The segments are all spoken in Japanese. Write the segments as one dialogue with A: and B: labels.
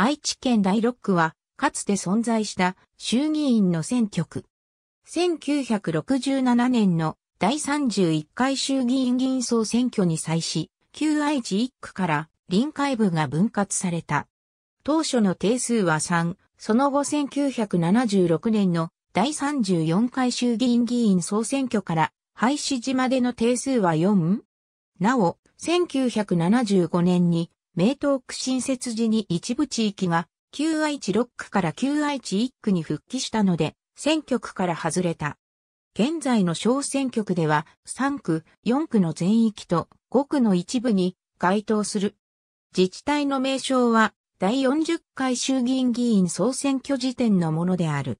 A: 愛知県第6区は、かつて存在した衆議院の選挙区。1967年の第31回衆議院議員総選挙に際し、旧愛知1区から臨海部が分割された。当初の定数は3、その後1976年の第34回衆議院議員総選挙から廃止時までの定数は4なお、1975年に名東区新設時に一部地域が旧愛知6区から旧愛知1区に復帰したので、選挙区から外れた。現在の小選挙区では3区、4区の全域と5区の一部に該当する。自治体の名称は第40回衆議院議員総選挙時点のものである。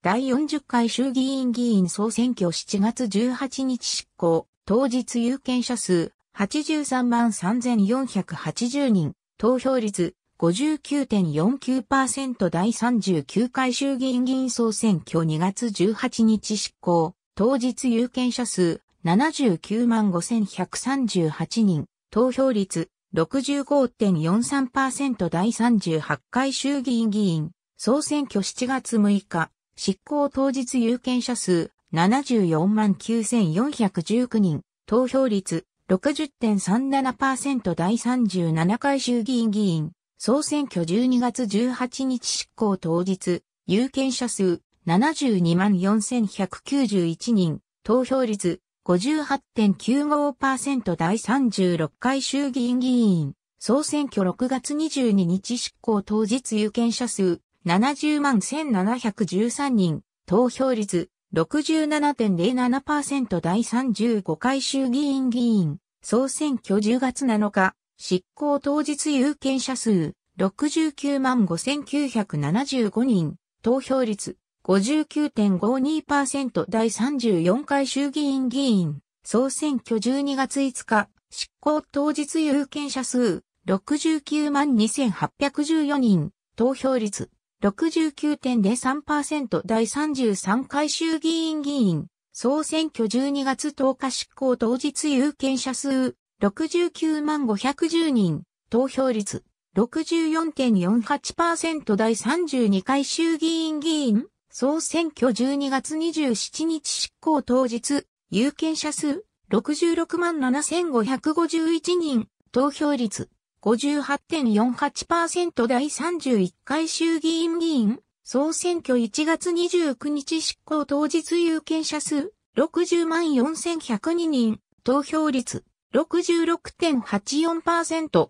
A: 第40回衆議院議員総選挙7月18日執行、当日有権者数83万3480人、投票率59.49%第39回衆議院議員総選挙2月18日執行、当日有権者数79万5138人、投票率65.43%第38回衆議院議員、総選挙7月6日、執行当日有権者数74万9419人、投票率60.37%第37回衆議院議員、総選挙12月18日執行当日、有権者数724,191人、投票率58.95%第36回衆議院議員、総選挙6月22日執行当日有権者数70万1713人、投票率67.07%第35回衆議院議員、総選挙10月7日、執行当日有権者数、69万5975人、投票率、59.52%第34回衆議院議員、総選挙12月5日、執行当日有権者数、69万2814人、投票率、69.03%第33回衆議院議員、総選挙12月10日執行当日有権者数、69万510人、投票率、64.48%第32回衆議院議員、総選挙12月27日執行当日、有権者数、66万7551人、投票率、58.48%第31回衆議院議員、総選挙1月29日執行当日有権者数、60万4102人、投票率、66.84%。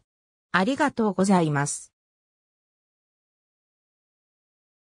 A: ありがとうございます。